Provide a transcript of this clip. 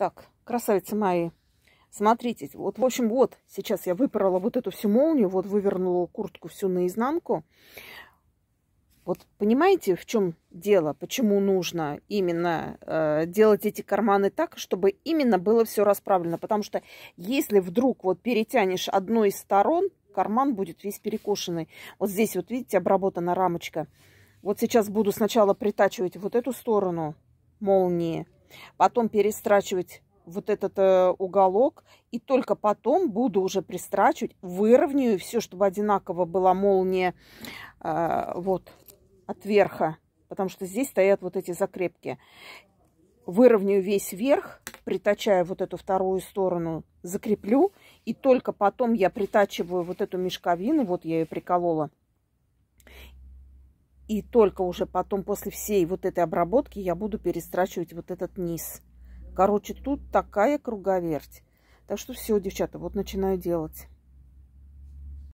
Так, красавицы мои, смотрите, вот, в общем, вот сейчас я выпорола вот эту всю молнию, вот вывернула куртку всю наизнанку. Вот понимаете, в чем дело, почему нужно именно э, делать эти карманы так, чтобы именно было все расправлено. Потому что если вдруг вот перетянешь одной из сторон, карман будет весь перекошенный. Вот здесь вот, видите, обработана рамочка. Вот сейчас буду сначала притачивать вот эту сторону молнии, потом перестрачивать вот этот э, уголок, и только потом буду уже пристрачивать, выровняю все, чтобы одинаково была молния э, вот от верха, потому что здесь стоят вот эти закрепки. Выровняю весь верх, притачая вот эту вторую сторону, закреплю, и только потом я притачиваю вот эту мешковину, вот я ее приколола, и только уже потом, после всей вот этой обработки, я буду перестрачивать вот этот низ. Короче, тут такая круговерть. Так что все, девчата, вот начинаю делать.